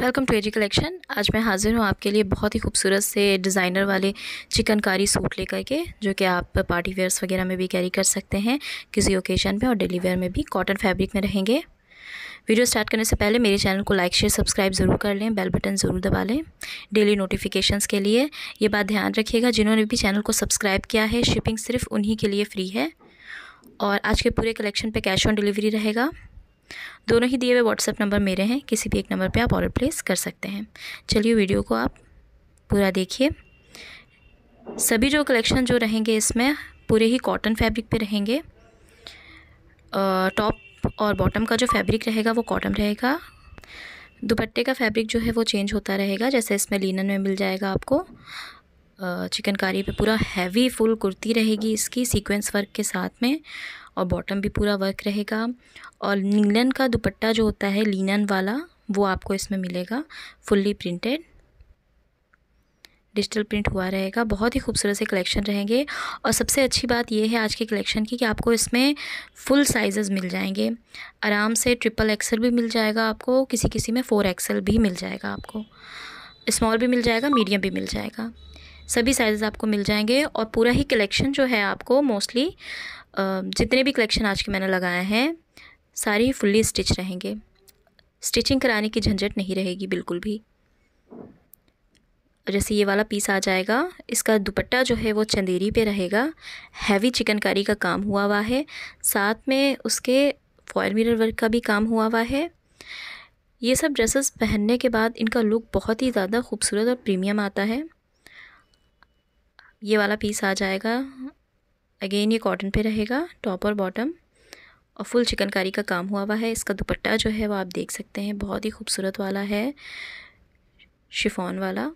welcome to AG collection आज मैं हाज़िर हूँ आपके लिए बहुत ही खूबसूरत से डिज़ाइनर वाले चिकनकारी सूट लेकर के जो कि आप पार्टी वेयर्स वगैरह में भी कैरी कर सकते हैं किसी ओकेजन में और डेली वेयर में भी कॉटन फैब्रिक में रहेंगे वीडियो स्टार्ट करने से पहले मेरे चैनल को लाइक शेयर सब्सक्राइब ज़रूर कर लें बेल बटन ज़रूर दबा लें डेली नोटिफिकेशंस के लिए ये बात ध्यान रखिएगा जिन्होंने भी चैनल को सब्सक्राइब किया है शिपिंग सिर्फ उन्हीं के लिए फ्री है और आज के पूरे कलेक्शन पर कैश ऑन डिलीवरी रहेगा दोनों ही दिए हुए व्हाट्सएप नंबर मेरे हैं किसी भी एक नंबर पे आप ऑर्डर प्लेस कर सकते हैं चलिए वीडियो को आप पूरा देखिए सभी जो कलेक्शन जो रहेंगे इसमें पूरे ही कॉटन फैब्रिक पे रहेंगे टॉप और बॉटम का जो फैब्रिक रहेगा वो कॉटन रहेगा दुपट्टे का फैब्रिक जो है वो चेंज होता रहेगा जैसे इसमें लिनन में मिल जाएगा आपको चिकनकारी पे पूरा हैवी फुल कुर्ती रहेगी इसकी सीक्वेंस वर्क के साथ में और बॉटम भी पूरा वर्क रहेगा और नीलन का दुपट्टा जो होता है लीनन वाला वो आपको इसमें मिलेगा फुल्ली प्रिंटेड डिजिटल प्रिंट हुआ रहेगा बहुत ही खूबसूरत से कलेक्शन रहेंगे और सबसे अच्छी बात यह है आज के कलेक्शन की कि आपको इसमें फुल साइजेस मिल जाएंगे आराम से ट्रिपल एक्सल भी मिल जाएगा आपको किसी किसी में फ़ोर एक्सल भी मिल जाएगा आपको स्मॉल भी मिल जाएगा मीडियम भी मिल जाएगा सभी साइज़ आपको मिल जाएंगे और पूरा ही कलेक्शन जो है आपको मोस्टली जितने भी कलेक्शन आज के मैंने लगाए हैं सारे ही फुल्ली स्टिच रहेंगे स्टिचिंग कराने की झंझट नहीं रहेगी बिल्कुल भी जैसे ये वाला पीस आ जाएगा इसका दुपट्टा जो है वो चंदेरी पे रहेगा हैवी चिकनकारी का काम हुआ हुआ है साथ में उसके फॉयल मिरर वर्क का भी काम हुआ हुआ है ये सब ड्रेसेस पहनने के बाद इनका लुक बहुत ही ज़्यादा खूबसूरत और प्रीमियम आता है ये वाला पीस आ जाएगा अगेन ये कॉटन पे रहेगा टॉप और बॉटम और फुल चिकनकारी का काम हुआ हुआ है इसका दुपट्टा जो है वो आप देख सकते हैं बहुत ही खूबसूरत वाला है शिफॉन वाला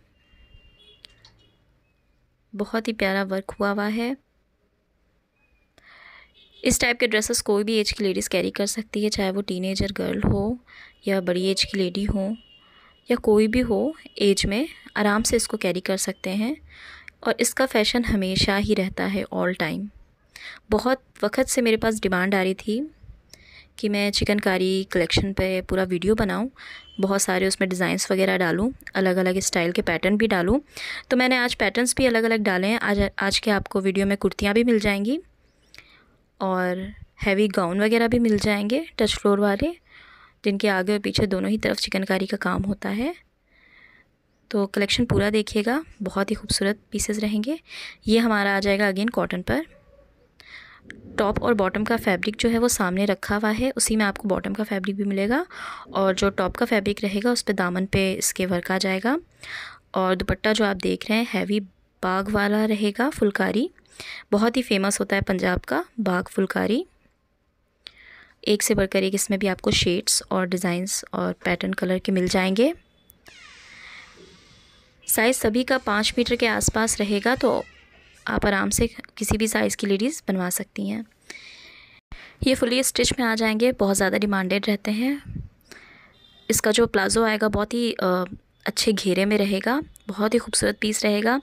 बहुत ही प्यारा वर्क हुआ हुआ है इस टाइप के ड्रेसेस कोई भी एज की लेडीज़ कैरी कर सकती है चाहे वो टीनेजर गर्ल हो या बड़ी एज की लेडी हो या कोई भी हो एज में आराम से इसको कैरी कर सकते हैं और इसका फ़ैशन हमेशा ही रहता है ऑल टाइम बहुत वक्त से मेरे पास डिमांड आ रही थी कि मैं चिकनकारी कलेक्शन पे पूरा वीडियो बनाऊं बहुत सारे उसमें डिज़ाइंस वगैरह डालूं अलग अलग स्टाइल के पैटर्न भी डालूं तो मैंने आज पैटर्न्स भी अलग अलग डाले हैं आज आज के आपको वीडियो में कुर्तियाँ भी मिल जाएंगी और हैवी गाउन वगैरह भी मिल जाएंगे टच फ्लोर वाले जिनके आगे और पीछे दोनों ही तरफ चिकनकारी का काम होता है तो कलेक्शन पूरा देखिएगा बहुत ही खूबसूरत पीसेस रहेंगे ये हमारा आ जाएगा अगेन कॉटन पर टॉप और बॉटम का फैब्रिक जो है वो सामने रखा हुआ है उसी में आपको बॉटम का फैब्रिक भी मिलेगा और जो टॉप का फैब्रिक रहेगा उस पर दामन पे इसके वर्क आ जाएगा और दुपट्टा जो आप देख रहे हैं हैवी बाग वाला रहेगा फुलकारी बहुत ही फेमस होता है पंजाब का बाग फुलकारी एक से बढ़कर एक इसमें भी आपको शेड्स और डिज़ाइंस और पैटर्न कलर के मिल जाएंगे साइज़ सभी का पाँच मीटर के आसपास रहेगा तो आप आराम से किसी भी साइज़ की लेडीज़ बनवा सकती हैं ये फुली स्टिच में आ जाएंगे बहुत ज़्यादा डिमांडेड रहते हैं इसका जो प्लाज़ो आएगा बहुत ही आ, अच्छे घेरे में रहेगा बहुत ही खूबसूरत पीस रहेगा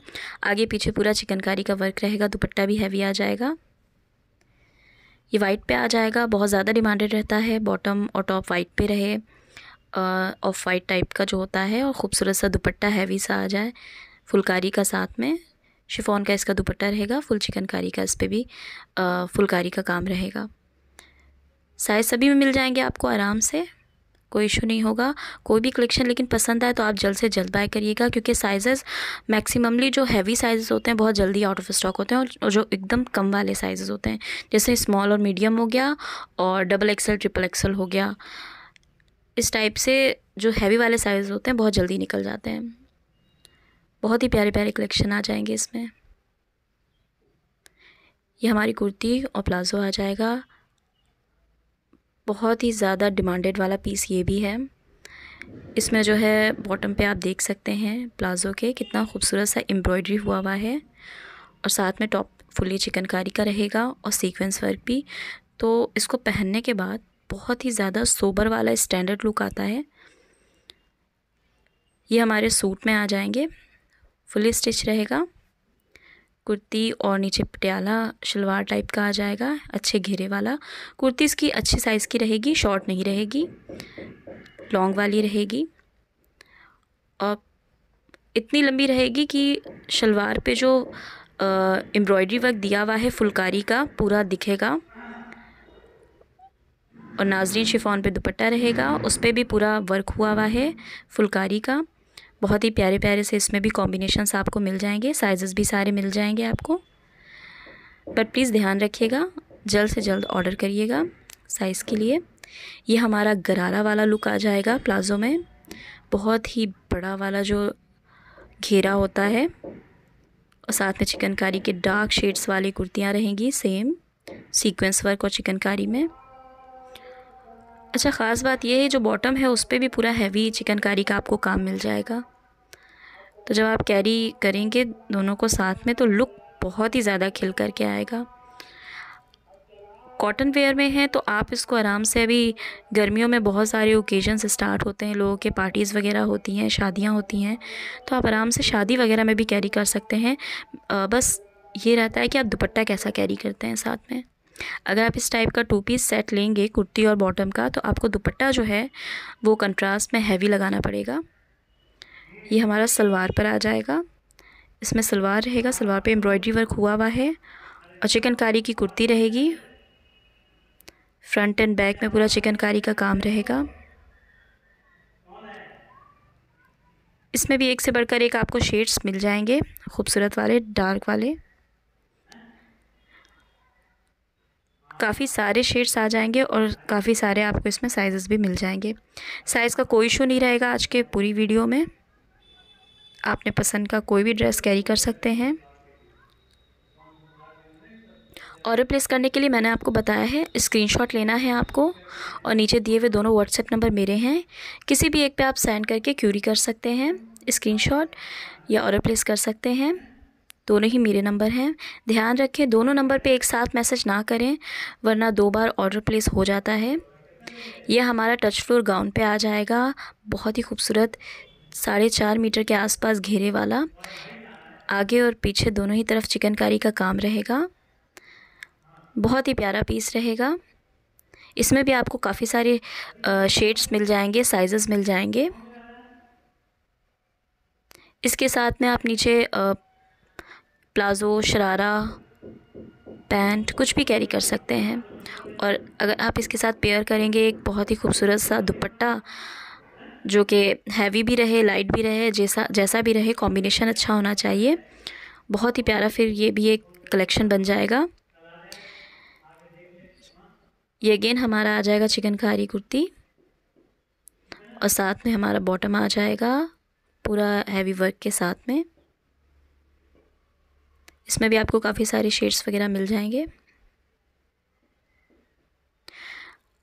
आगे पीछे पूरा चिकनकारी का वर्क रहेगा दुपट्टा भी हैवी आ जाएगा ये वाइट पे आ जाएगा बहुत ज़्यादा डिमांडेड रहता है बॉटम और टॉप वाइट पे रहे ऑफ वाइट टाइप का जो होता है और ख़ूबसूरत सा दुपट्टा हैवी सा आ जाए फुलकारी का साथ में शिफॉन का इसका दुपट्टा रहेगा फुल चिकनकारी का इस पर भी आ, फुलकारी का काम रहेगा साइज़ सभी में मिल जाएंगे आपको आराम से कोई इशू नहीं होगा कोई भी कलेक्शन लेकिन पसंद आए तो आप जल्द से जल्द बाय करिएगा क्योंकि साइज़ मैक्सिममली जो हैवी साइजेस होते हैं बहुत जल्दी आउट ऑफ स्टॉक होते हैं और जो एकदम कम वाले साइज़ होते हैं जैसे स्मॉल और मीडियम हो गया और डबल एक्सल ट्रिपल एक्सल हो गया इस टाइप से जो हैवी वाले साइज़ होते हैं बहुत जल्दी निकल जाते हैं बहुत ही प्यारे प्यारे कलेक्शन आ जाएंगे इसमें यह हमारी कुर्ती और प्लाज़ो आ जाएगा बहुत ही ज़्यादा डिमांडेड वाला पीस ये भी है इसमें जो है बॉटम पे आप देख सकते हैं प्लाज़ो के कितना खूबसूरत सा एम्ब्रॉयडरी हुआ हुआ है और साथ में टॉप फुली चिकनकारी का रहेगा और सीक्वेंस वर्क भी तो इसको पहनने के बाद बहुत ही ज़्यादा सोबर वाला स्टैंडर्ड लुक आता है ये हमारे सूट में आ जाएंगे फुल स्टिच रहेगा कुर्ती और नीचे पटियाला शलवार टाइप का आ जाएगा अच्छे घेरे वाला कुर्ती इसकी अच्छी साइज़ की रहेगी शॉर्ट नहीं रहेगी लॉन्ग वाली रहेगी और इतनी लंबी रहेगी कि शलवार पे जो एम्ब्रॉयडरी वर्क दिया हुआ है फुलकारी का पूरा दिखेगा और नाजरीन शिफॉन पे दुपट्टा रहेगा उस पर भी पूरा वर्क हुआ हुआ है फुलकारी का बहुत ही प्यारे प्यारे से इसमें भी कॉम्बिनेशंस आपको मिल जाएंगे साइजेस भी सारे मिल जाएंगे आपको बट प्लीज़ ध्यान रखिएगा जल्द से जल्द ऑर्डर करिएगा साइज़ के लिए ये हमारा गरारा वाला लुक आ जाएगा प्लाज़ो में बहुत ही बड़ा वाला जो घेरा होता है और साथ में चिकनकारी के डार्क शेड्स वाली कुर्तियाँ रहेंगी सेम सीक्वेंस वर्क और चिकनकारी में अच्छा ख़ास बात यह है जो बॉटम है उस पर भी पूरा हैवी चिकनकारी का आपको काम मिल जाएगा तो जब आप कैरी करेंगे दोनों को साथ में तो लुक बहुत ही ज़्यादा खिल कर के आएगा कॉटन वेयर में है तो आप इसको आराम से अभी गर्मियों में बहुत सारे ओकेजन्स स्टार्ट होते हैं लोगों के पार्टीज़ वगैरह होती हैं शादियां होती हैं तो आप आराम से शादी वगैरह में भी कैरी कर सकते हैं बस ये रहता है कि आप दुपट्टा कैसा कैरी करते हैं साथ में अगर आप इस टाइप का टू पीस सेट लेंगे कुर्ती और बॉटम का तो आपको दुपट्टा जो है वो कंट्रास्ट में हैवी लगाना पड़ेगा ये हमारा सलवार पर आ जाएगा इसमें सलवार रहेगा सलवार पे एम्ब्रॉयडरी वर्क हुआ हुआ है और चिकनकारी की कुर्ती रहेगी फ्रंट एंड बैक में पूरा चिकनकारी का काम रहेगा इसमें भी एक से बढ़कर एक आपको शेड्स मिल जाएंगे खूबसूरत वाले डार्क वाले काफ़ी सारे शेड्स आ जाएंगे और काफ़ी सारे आपको इसमें साइज़ भी मिल जाएंगे साइज़ का कोई इशू नहीं रहेगा आज के पूरी वीडियो में आपने पसंद का कोई भी ड्रेस कैरी कर सकते हैं और रिप्लेस करने के लिए मैंने आपको बताया है स्क्रीनशॉट लेना है आपको और नीचे दिए हुए दोनों व्हाट्सएप नंबर मेरे हैं किसी भी एक पे आप सेंड करके क्यूरी कर सकते हैं स्क्रीनशॉट या और रिप्लेस कर सकते हैं दोनों ही मेरे नंबर हैं ध्यान रखें दोनों नंबर पे एक साथ मैसेज ना करें वरना दो बार ऑर्डर प्लेस हो जाता है यह हमारा टच फ्लोर गाउन पे आ जाएगा बहुत ही खूबसूरत साढ़े चार मीटर के आसपास घेरे वाला आगे और पीछे दोनों ही तरफ चिकनकारी का काम रहेगा बहुत ही प्यारा पीस रहेगा इसमें भी आपको काफ़ी सारे शेड्स मिल जाएंगे साइज़ मिल जाएंगे इसके साथ में आप नीचे प्लाज़ो शरारा पैंट कुछ भी कैरी कर सकते हैं और अगर आप इसके साथ पेयर करेंगे एक बहुत ही खूबसूरत सा दुपट्टा जो कि हैवी भी रहे लाइट भी रहे जैसा जैसा भी रहे कॉम्बिनेशन अच्छा होना चाहिए बहुत ही प्यारा फिर ये भी एक कलेक्शन बन जाएगा ये अगेन हमारा आ जाएगा चिकनकारी कुर्ती और साथ में हमारा बॉटम आ जाएगा पूरा हैवी वर्क के साथ में इसमें भी आपको काफ़ी सारे शेड्स वगैरह मिल जाएंगे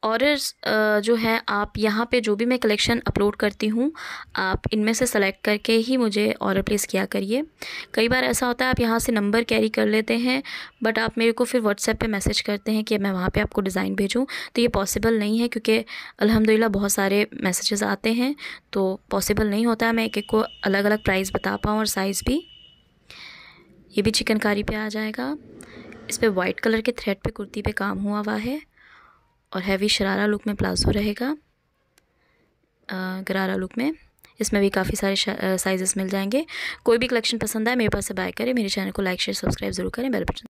और जो है आप यहाँ पे जो भी मैं कलेक्शन अपलोड करती हूँ आप इनमें से सेलेक्ट करके ही मुझे ऑर्डर प्लेस किया करिए कई बार ऐसा होता है आप यहाँ से नंबर कैरी कर लेते हैं बट आप मेरे को फिर व्हाट्सएप पे मैसेज करते हैं कि मैं वहाँ पे आपको डिज़ाइन भेजूँ तो ये पॉसिबल नहीं है क्योंकि अलहमदिल्ला बहुत सारे मैसेजेस आते हैं तो पॉसिबल नहीं होता है मैं एक एक को अलग अलग प्राइस बता पाऊँ और साइज़ भी ये भी चिकनकारी पे आ जाएगा इस पर वाइट कलर के थ्रेड पे कुर्ती पे काम हुआ हुआ है और हैवी शरारा लुक में प्लाजो रहेगा गरारा लुक में इसमें भी काफ़ी सारे साइजेस मिल जाएंगे कोई भी कलेक्शन पसंद आए मेरे पास से बाय करें मेरे चैनल को लाइक शेयर सब्सक्राइब जरूर करें बेल बटन